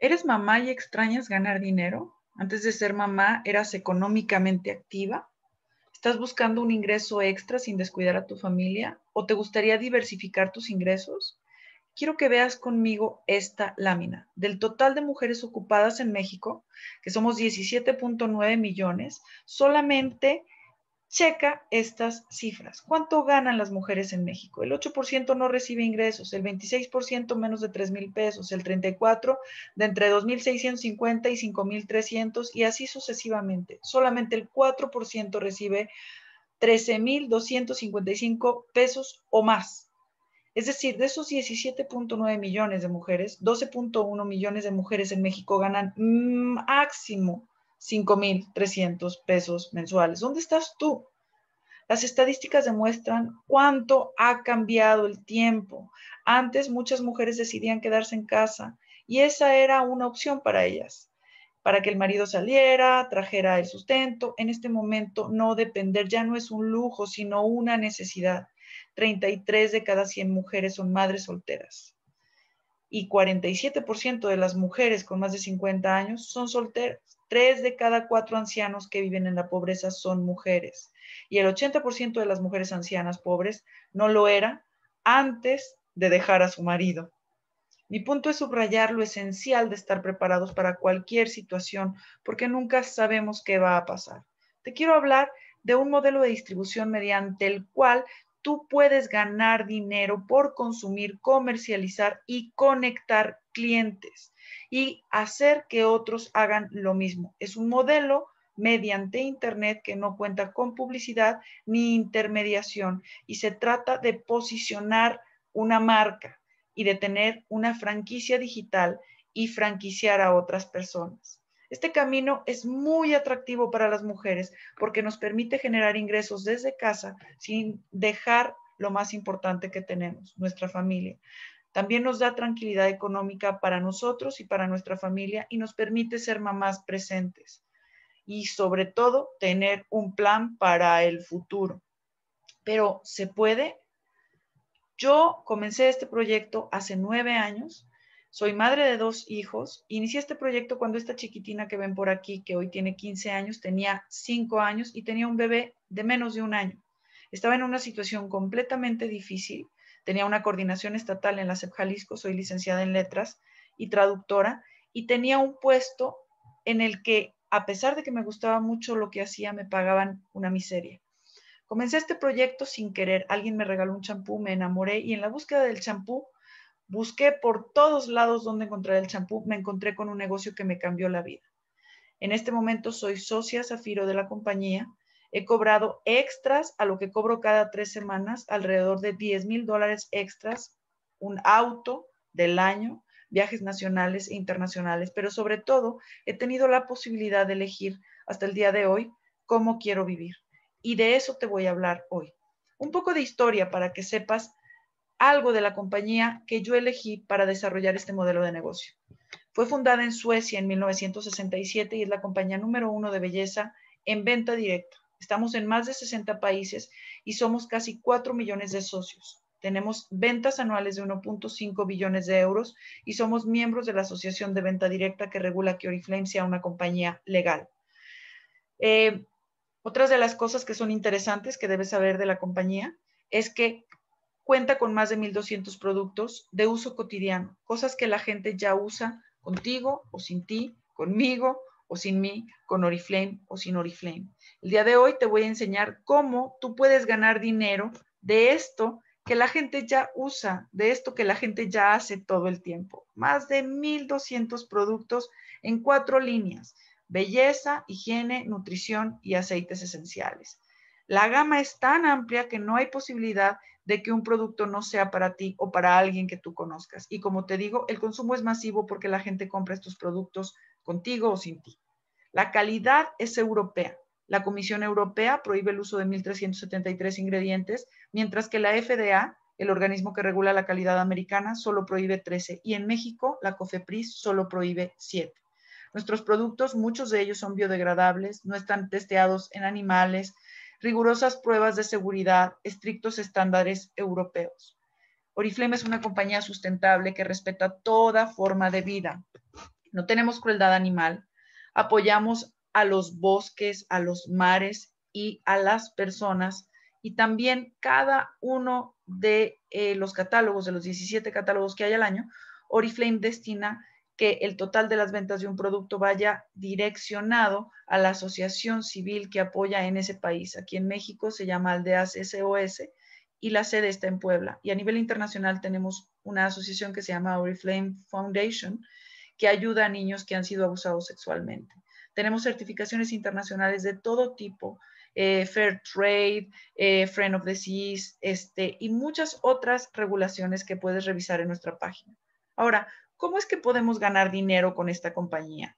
¿Eres mamá y extrañas ganar dinero? Antes de ser mamá, ¿eras económicamente activa? ¿Estás buscando un ingreso extra sin descuidar a tu familia? ¿O te gustaría diversificar tus ingresos? Quiero que veas conmigo esta lámina. Del total de mujeres ocupadas en México, que somos 17.9 millones, solamente Checa estas cifras. ¿Cuánto ganan las mujeres en México? El 8% no recibe ingresos, el 26% menos de 3 mil pesos, el 34% de entre 2.650 y 5.300 y así sucesivamente. Solamente el 4% recibe 13.255 pesos o más. Es decir, de esos 17.9 millones de mujeres, 12.1 millones de mujeres en México ganan máximo 5.300 pesos mensuales. ¿Dónde estás tú? Las estadísticas demuestran cuánto ha cambiado el tiempo. Antes muchas mujeres decidían quedarse en casa y esa era una opción para ellas, para que el marido saliera, trajera el sustento. En este momento no depender ya no es un lujo, sino una necesidad. 33 de cada 100 mujeres son madres solteras y 47% de las mujeres con más de 50 años son solteras. Tres de cada cuatro ancianos que viven en la pobreza son mujeres y el 80% de las mujeres ancianas pobres no lo era antes de dejar a su marido. Mi punto es subrayar lo esencial de estar preparados para cualquier situación, porque nunca sabemos qué va a pasar. Te quiero hablar de un modelo de distribución mediante el cual tú puedes ganar dinero por consumir, comercializar y conectar clientes y hacer que otros hagan lo mismo. Es un modelo mediante Internet que no cuenta con publicidad ni intermediación y se trata de posicionar una marca y de tener una franquicia digital y franquiciar a otras personas. Este camino es muy atractivo para las mujeres porque nos permite generar ingresos desde casa sin dejar lo más importante que tenemos, nuestra familia. También nos da tranquilidad económica para nosotros y para nuestra familia y nos permite ser mamás presentes y sobre todo tener un plan para el futuro. Pero ¿se puede? Yo comencé este proyecto hace nueve años soy madre de dos hijos. Inicié este proyecto cuando esta chiquitina que ven por aquí, que hoy tiene 15 años, tenía 5 años y tenía un bebé de menos de un año. Estaba en una situación completamente difícil. Tenía una coordinación estatal en la CEP Jalisco, soy licenciada en letras y traductora, y tenía un puesto en el que, a pesar de que me gustaba mucho lo que hacía, me pagaban una miseria. Comencé este proyecto sin querer. Alguien me regaló un champú, me enamoré y en la búsqueda del champú Busqué por todos lados donde encontrar el champú, me encontré con un negocio que me cambió la vida. En este momento soy socia Zafiro de la compañía. He cobrado extras a lo que cobro cada tres semanas, alrededor de 10 mil dólares extras, un auto del año, viajes nacionales e internacionales, pero sobre todo he tenido la posibilidad de elegir hasta el día de hoy cómo quiero vivir. Y de eso te voy a hablar hoy. Un poco de historia para que sepas algo de la compañía que yo elegí para desarrollar este modelo de negocio. Fue fundada en Suecia en 1967 y es la compañía número uno de belleza en venta directa. Estamos en más de 60 países y somos casi 4 millones de socios. Tenemos ventas anuales de 1.5 billones de euros y somos miembros de la Asociación de Venta Directa que regula que Oriflame sea una compañía legal. Eh, otras de las cosas que son interesantes que debes saber de la compañía es que cuenta con más de 1.200 productos de uso cotidiano, cosas que la gente ya usa contigo o sin ti, conmigo o sin mí, con Oriflame o sin Oriflame. El día de hoy te voy a enseñar cómo tú puedes ganar dinero de esto que la gente ya usa, de esto que la gente ya hace todo el tiempo. Más de 1.200 productos en cuatro líneas, belleza, higiene, nutrición y aceites esenciales. La gama es tan amplia que no hay posibilidad de que un producto no sea para ti o para alguien que tú conozcas. Y como te digo, el consumo es masivo porque la gente compra estos productos contigo o sin ti. La calidad es europea. La Comisión Europea prohíbe el uso de 1.373 ingredientes, mientras que la FDA, el organismo que regula la calidad americana, solo prohíbe 13 y en México la COFEPRIS solo prohíbe 7. Nuestros productos, muchos de ellos son biodegradables, no están testeados en animales, rigurosas pruebas de seguridad, estrictos estándares europeos. Oriflame es una compañía sustentable que respeta toda forma de vida. No tenemos crueldad animal. Apoyamos a los bosques, a los mares y a las personas. Y también cada uno de eh, los catálogos, de los 17 catálogos que hay al año, Oriflame destina que el total de las ventas de un producto vaya direccionado a la asociación civil que apoya en ese país. Aquí en México se llama Aldeas SOS y la sede está en Puebla. Y a nivel internacional tenemos una asociación que se llama Oriflame Foundation que ayuda a niños que han sido abusados sexualmente. Tenemos certificaciones internacionales de todo tipo, eh, Fair Trade, eh, Friend of the Seas, este, y muchas otras regulaciones que puedes revisar en nuestra página. Ahora, ¿Cómo es que podemos ganar dinero con esta compañía?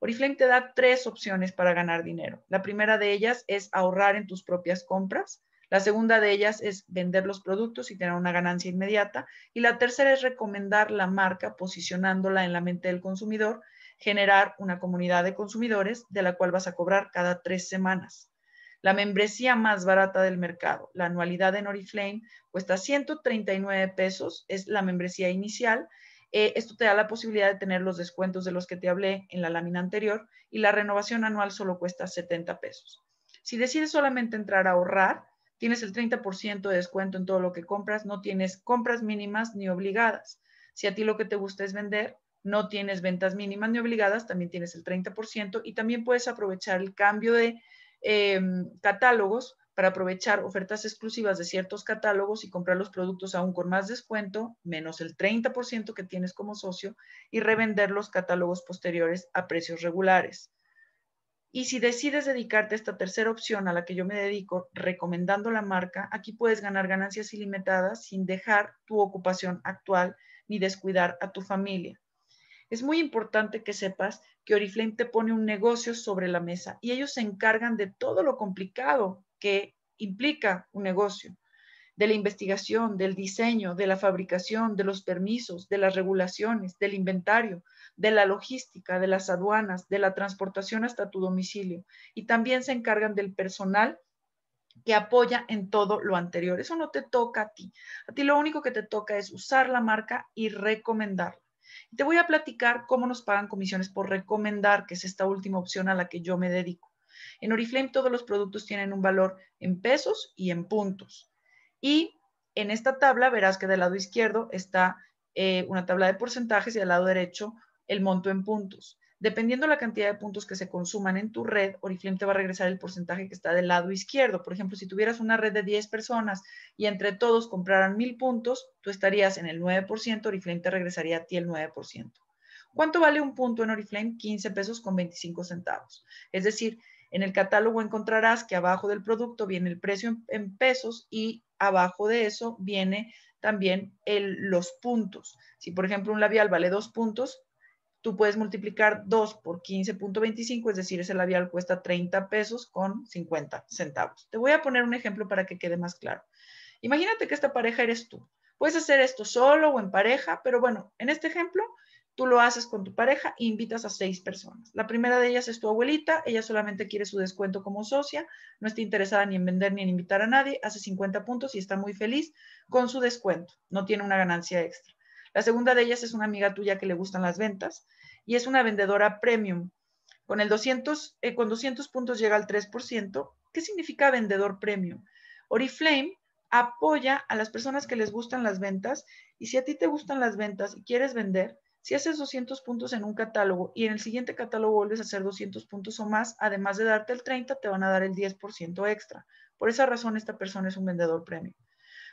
Oriflame te da tres opciones para ganar dinero. La primera de ellas es ahorrar en tus propias compras. La segunda de ellas es vender los productos y tener una ganancia inmediata. Y la tercera es recomendar la marca posicionándola en la mente del consumidor, generar una comunidad de consumidores de la cual vas a cobrar cada tres semanas. La membresía más barata del mercado, la anualidad en Oriflame, cuesta 139 pesos, es la membresía inicial eh, esto te da la posibilidad de tener los descuentos de los que te hablé en la lámina anterior y la renovación anual solo cuesta 70 pesos. Si decides solamente entrar a ahorrar, tienes el 30% de descuento en todo lo que compras, no tienes compras mínimas ni obligadas. Si a ti lo que te gusta es vender, no tienes ventas mínimas ni obligadas, también tienes el 30% y también puedes aprovechar el cambio de em, catálogos para aprovechar ofertas exclusivas de ciertos catálogos y comprar los productos aún con más descuento, menos el 30% que tienes como socio, y revender los catálogos posteriores a precios regulares. Y si decides dedicarte a esta tercera opción a la que yo me dedico, recomendando la marca, aquí puedes ganar ganancias ilimitadas sin dejar tu ocupación actual ni descuidar a tu familia. Es muy importante que sepas que Oriflame te pone un negocio sobre la mesa y ellos se encargan de todo lo complicado que implica un negocio, de la investigación, del diseño, de la fabricación, de los permisos, de las regulaciones, del inventario, de la logística, de las aduanas, de la transportación hasta tu domicilio. Y también se encargan del personal que apoya en todo lo anterior. Eso no te toca a ti. A ti lo único que te toca es usar la marca y recomendarla. Te voy a platicar cómo nos pagan comisiones por recomendar, que es esta última opción a la que yo me dedico. En Oriflame todos los productos tienen un valor en pesos y en puntos. Y en esta tabla verás que del lado izquierdo está eh, una tabla de porcentajes y del lado derecho el monto en puntos. Dependiendo la cantidad de puntos que se consuman en tu red, Oriflame te va a regresar el porcentaje que está del lado izquierdo. Por ejemplo, si tuvieras una red de 10 personas y entre todos compraran 1000 puntos, tú estarías en el 9%, Oriflame te regresaría a ti el 9%. ¿Cuánto vale un punto en Oriflame? 15 pesos con 25 centavos. Es decir, en el catálogo encontrarás que abajo del producto viene el precio en, pesos y abajo de eso viene también los puntos. Si por ejemplo un labial vale dos puntos, tú puedes multiplicar 2 por 15.25, es decir, ese labial cuesta 30 pesos con 50 centavos. Te voy a poner un ejemplo para que quede más claro. Imagínate que esta pareja eres tú. Puedes hacer esto solo o en pareja, pero bueno, en este ejemplo Tú lo haces con tu pareja e invitas a seis personas. La primera de ellas es tu abuelita, ella solamente quiere su descuento como socia, no está interesada ni en vender ni en invitar a nadie, hace 50 puntos y está muy feliz con su descuento, no tiene una ganancia extra. La segunda de ellas es una amiga tuya que le gustan las ventas y es una vendedora premium. Con, el 200 eh, puntos llega al 3%. ¿Qué significa vendedor premium? Oriflame apoya a las personas que les gustan las ventas y si a ti te gustan las ventas y quieres vender, si haces 200 puntos en un catálogo y en el siguiente catálogo vuelves a hacer 200 puntos o más, además de darte el 30, te van a dar el 10% extra. Por esa razón, esta persona es un vendedor premio.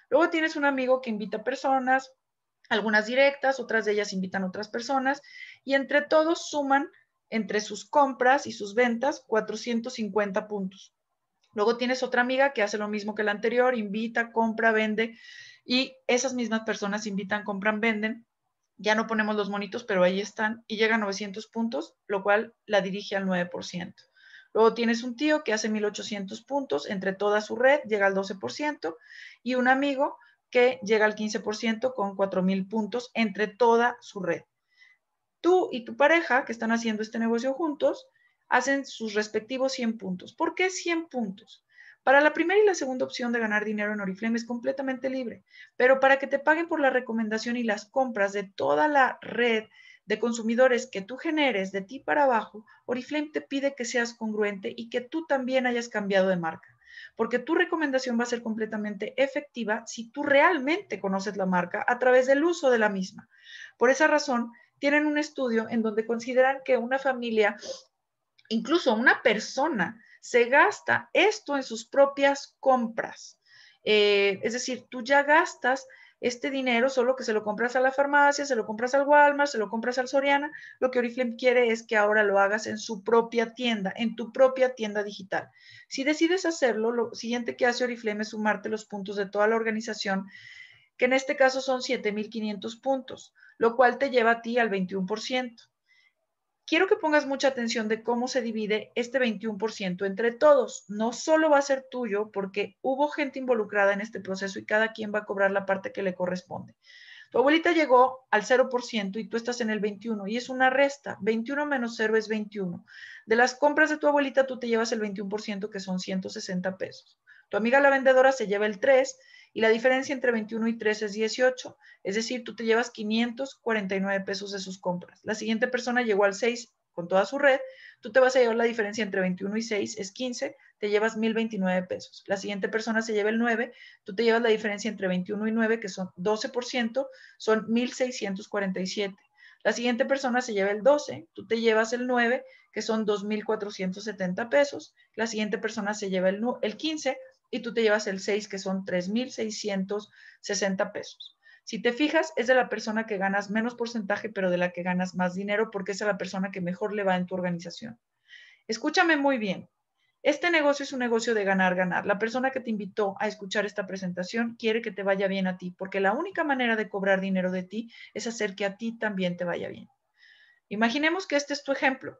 Luego tienes un amigo que invita personas, algunas directas, otras de ellas invitan otras personas, y entre todos suman entre sus compras y sus ventas 450 puntos. Luego tienes otra amiga que hace lo mismo que la anterior, invita, compra, vende, y esas mismas personas invitan, compran, venden, ya no ponemos los monitos, pero ahí están, y llega a 900 puntos, lo cual la dirige al 9%. Luego tienes un tío que hace 1800 puntos, entre toda su red llega al 12%, y un amigo que llega al 15% con 4000 puntos entre toda su red. Tú y tu pareja que están haciendo este negocio juntos hacen sus respectivos 100 puntos. ¿Por qué 100 puntos? Para la primera y la segunda opción de ganar dinero en Oriflame es completamente libre, pero para que te paguen por la recomendación y las compras de toda la red de consumidores que tú generes de ti para abajo, Oriflame te pide que seas congruente y que tú también hayas cambiado de marca porque tu recomendación va a ser completamente efectiva si tú realmente conoces la marca a través del uso de la misma. Por esa razón, tienen un estudio en donde consideran que una familia, incluso una persona, se gasta esto en sus propias compras. Eh, es decir, tú ya gastas este dinero, solo que se lo compras a la farmacia, se lo compras al Walmart, se lo compras al Soriana. Lo que Oriflame quiere es que ahora lo hagas en su propia tienda, en tu propia tienda digital. Si decides hacerlo, lo siguiente que hace Oriflame es sumarte los puntos de toda la organización, que en este caso son 7.500 puntos, lo cual te lleva a ti al 21% quiero que pongas mucha atención de cómo se divide este 21% entre todos. No solo va a ser tuyo porque hubo gente involucrada en este proceso y cada quien va a cobrar la parte que le corresponde. Tu abuelita llegó al 0% y tú estás en el 21 y es una resta. 21 menos 0 es 21. De las compras de tu abuelita tú te llevas el 21% que son 160 pesos. Tu amiga la vendedora se lleva el 3 y la diferencia entre 21 y 3 es 18, es decir, tú te llevas 549 pesos de sus compras. La siguiente persona llegó al 6 con toda su red, tú te vas a llevar la diferencia entre 21 y 6, es 15, te llevas 1029 pesos. La siguiente persona se lleva el 9, tú te llevas la diferencia entre 21 y 9, que son 12%, son 1647. La siguiente persona se lleva el 12, tú te llevas el 9, que son 2.470 pesos. La siguiente persona se lleva el, 15, y tú te llevas el 6, que son 3.660 pesos. Si te fijas, es de la persona que ganas menos porcentaje, pero de la que ganas más dinero, porque es la persona que mejor le va en tu organización. Escúchame muy bien. Este negocio es un negocio de ganar, ganar. La persona que te invitó a escuchar esta presentación quiere que te vaya bien a ti, porque la única manera de cobrar dinero de ti es hacer que a ti también te vaya bien. Imaginemos que este es tu ejemplo.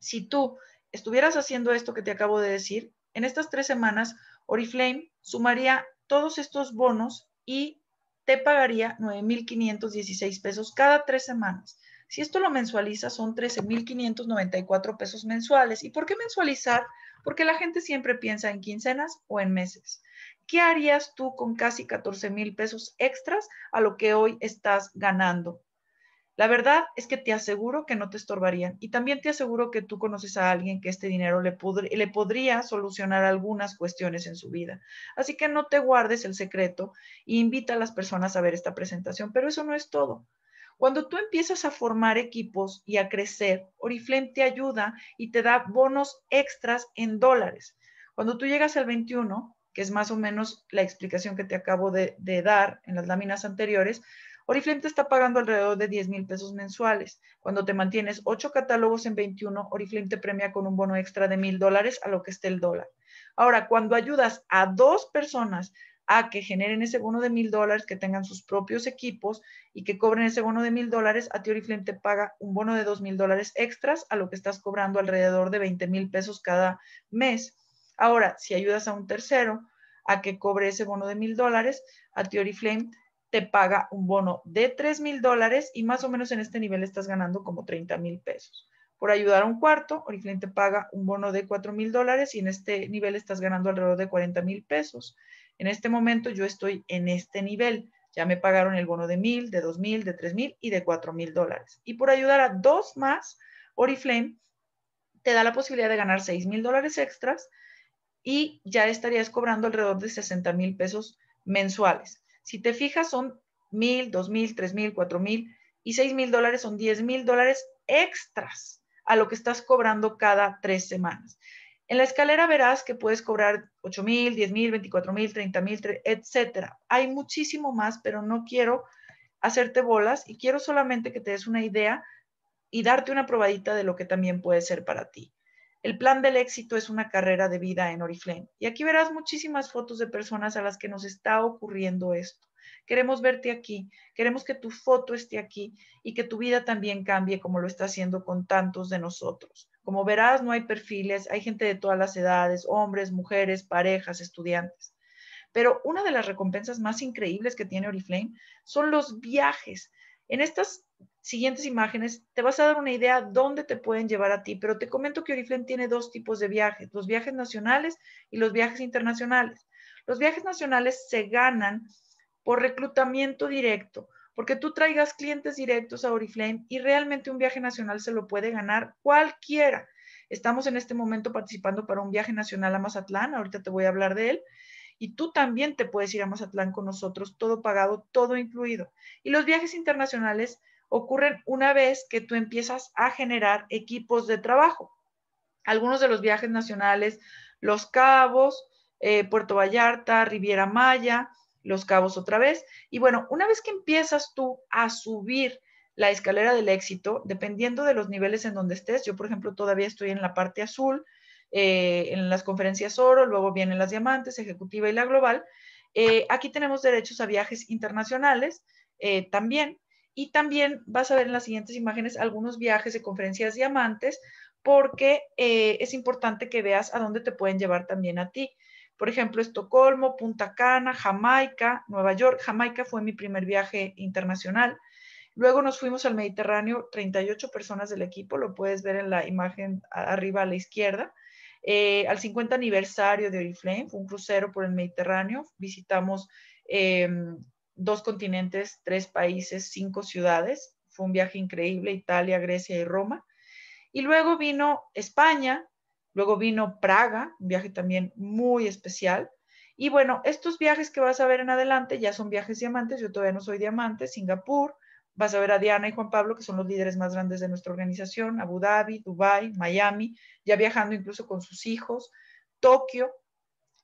Si tú estuvieras haciendo esto que te acabo de decir, en estas tres semanas Oriflame sumaría todos estos bonos y te pagaría 9.516 pesos cada tres semanas. Si esto lo mensualiza, son 13.594 pesos mensuales. ¿Y por qué mensualizar? Porque la gente siempre piensa en quincenas o en meses. ¿Qué harías tú con casi 14 mil pesos extras a lo que hoy estás ganando? La verdad es que te aseguro que no te estorbarían y también te aseguro que tú conoces a alguien que este dinero le, le podría solucionar algunas cuestiones en su vida. Así que no te guardes el secreto e invita a las personas a ver esta presentación, pero eso no es todo. Cuando tú empiezas a formar equipos y a crecer, Oriflame te ayuda y te da bonos extras en dólares. Cuando tú llegas al 21, que es más o menos la explicación que te acabo de dar en las láminas anteriores, Oriflame te está pagando alrededor de 10 mil pesos mensuales. Cuando te mantienes 8 catálogos en 21, Oriflame te premia con un bono extra de mil dólares a lo que esté el dólar. Ahora, cuando ayudas a dos personas a que generen ese bono de mil dólares, que tengan sus propios equipos y que cobren ese bono de mil dólares, a ti Oriflame te paga un bono de dos mil dólares extras a lo que estás cobrando alrededor de 20 mil pesos cada mes. Ahora, si ayudas a un tercero a que cobre ese bono de mil dólares, a ti Oriflame te paga un bono de 3,000 mil dólares y más o menos en este nivel estás ganando como 30 mil pesos. Por ayudar a un cuarto, Oriflame te paga un bono de 4,000 mil dólares y en este nivel estás ganando alrededor de 40 mil pesos. En este momento yo estoy en este nivel. Ya me pagaron el bono de mil, de dos mil, de tres mil y de cuatro mil dólares. Y por ayudar a dos más, Oriflame te da la posibilidad de ganar seis mil dólares extras y ya estarías cobrando alrededor de 60 mil pesos mensuales. Si te fijas, son mil, dos mil, tres mil, cuatro mil y seis mil dólares son diez mil dólares extras a lo que estás cobrando cada tres semanas. En la escalera verás que puedes cobrar ocho mil, diez mil, veinticuatro mil, treinta mil, etcétera. Hay muchísimo más, pero no quiero hacerte bolas y quiero solamente que te des una idea y darte una probadita de lo que también puede ser para ti. El plan del éxito es una carrera de vida en Oriflame. Y aquí verás muchísimas fotos de personas a las que nos está ocurriendo esto. Queremos verte aquí, queremos que tu foto esté aquí y que tu vida también cambie como lo está haciendo con tantos de nosotros. Como verás, no hay perfiles, hay gente de todas las edades, hombres, mujeres, parejas, estudiantes. Pero una de las recompensas más increíbles que tiene Oriflame son los viajes. En estas siguientes imágenes te vas a dar una idea dónde te pueden llevar a ti, pero te comento que Oriflame tiene dos tipos de viajes, los viajes nacionales y los viajes internacionales. Los viajes nacionales se ganan por reclutamiento directo, porque tú traigas clientes directos a Oriflame y realmente un viaje nacional se lo puede ganar cualquiera. Estamos en este momento participando para un viaje nacional a Mazatlán, ahorita te voy a hablar de él y tú también te puedes ir a Mazatlán con nosotros, todo pagado, todo incluido. Y los viajes internacionales ocurren una vez que tú empiezas a generar equipos de trabajo. Algunos de los viajes nacionales, Los Cabos, eh, Puerto Vallarta, Riviera Maya, Los Cabos otra vez. Y bueno, una vez que empiezas tú a subir la escalera del éxito, dependiendo de los niveles en donde estés, yo por ejemplo todavía estoy en la parte azul, eh, en las conferencias oro, luego vienen las diamantes, ejecutiva y la global. Eh, aquí tenemos derechos a viajes internacionales también y también vas a ver en las siguientes imágenes algunos viajes de conferencias diamantes, porque eh, es importante que veas a dónde te pueden llevar también a ti. Por ejemplo, Estocolmo, Punta Cana, Jamaica, Nueva York. Jamaica fue mi primer viaje internacional. Luego nos fuimos al Mediterráneo, 38 personas del equipo, lo puedes ver en la imagen arriba a la izquierda. Eh, al 50 aniversario de Oriflame, fue un crucero por el Mediterráneo, visitamos em, dos continentes, tres países, cinco ciudades. Fue un viaje increíble, Italia, Grecia y Roma. Y luego vino España, luego vino Praga, un viaje también muy especial. Y bueno, estos viajes que vas a ver en adelante ya son viajes diamantes, yo todavía no soy diamante, Singapur, vas a ver a Diana y Juan Pablo, que son los líderes más grandes de nuestra organización, Abu Dhabi, Dubai, Miami, ya viajando incluso con sus hijos, Tokio,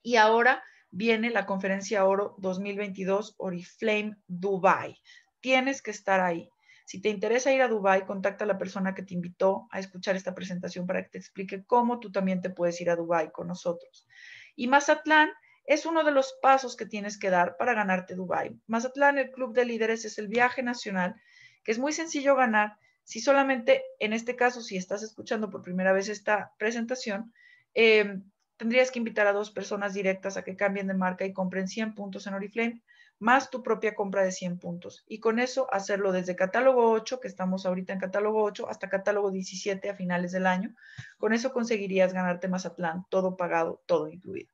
y ahora viene la conferencia Oro 2022 Oriflame Dubai. Tienes que estar ahí. Si te interesa ir a Dubai, contacta a la persona que te invitó a escuchar esta presentación para que te explique cómo tú también te puedes ir a Dubai con nosotros. Y Mazatlán es uno de los pasos que tienes que dar para ganarte Dubai. Mazatlán, el Club de Líderes, es el viaje nacional que es muy sencillo ganar si solamente, en este caso, si estás escuchando por primera vez esta presentación, eh, tendrías que invitar a dos personas directas a que cambien de marca y compren 100 puntos en Oriflame, más tu propia compra de 100 puntos. Y con eso hacerlo desde catálogo 8, que estamos ahorita en catálogo 8, hasta catálogo 17 a finales del año. Con eso conseguirías ganarte Mazatlán, todo pagado, todo incluido.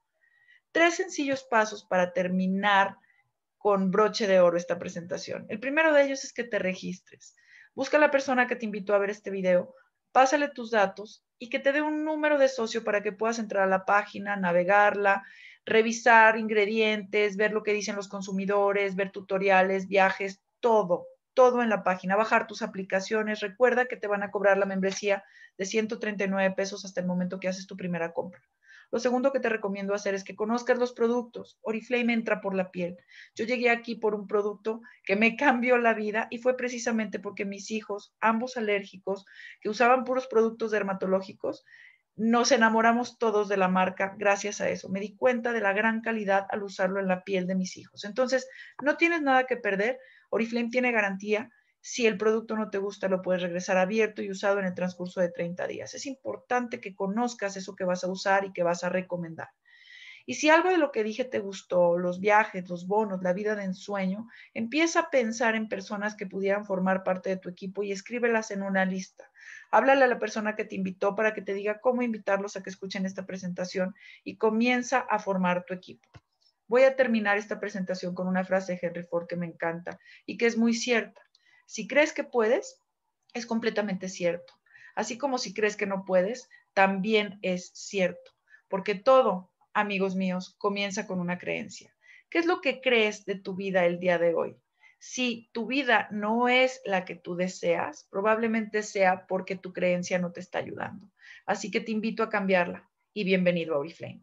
Tres sencillos pasos para terminar con broche de oro esta presentación. El primero de ellos es que te registres. Busca la persona que te invitó a ver este video pásale tus datos y que te dé un número de socio para que puedas entrar a la página, navegarla, revisar ingredientes, ver lo que dicen los consumidores, ver tutoriales, viajes, todo, todo en la página, bajar tus aplicaciones. Recuerda que te van a cobrar la membresía de 139 pesos hasta el momento que haces tu primera compra. Lo segundo que te recomiendo hacer es que conozcas los productos. Oriflame entra por la piel. Yo llegué aquí por un producto que me cambió la vida y fue precisamente porque mis hijos, ambos alérgicos, que usaban puros productos dermatológicos, nos enamoramos todos de la marca gracias a eso. Me di cuenta de la gran calidad al usarlo en la piel de mis hijos. Entonces, no tienes nada que perder. Oriflame tiene garantía si el producto no te gusta, lo puedes regresar abierto y usado en el transcurso de 30 días. Es importante que conozcas eso que vas a usar y que vas a recomendar. Y si algo de lo que dije te gustó, los viajes, los bonos, la vida de ensueño, empieza a pensar en personas que pudieran formar parte de tu equipo y escríbelas en una lista. Háblale a la persona que te invitó para que te diga cómo invitarlos a que escuchen esta presentación y comienza a formar tu equipo. Voy a terminar esta presentación con una frase de Henry Ford que me encanta y que es muy cierta. Si crees que puedes, es completamente cierto. Así como si crees que no puedes, también es cierto. Porque todo, amigos míos, comienza con una creencia. ¿Qué es lo que crees de tu vida el día de hoy? Si tu vida no es la que tú deseas, probablemente sea porque tu creencia no te está ayudando. Así que te invito a cambiarla y bienvenido a Oriflame.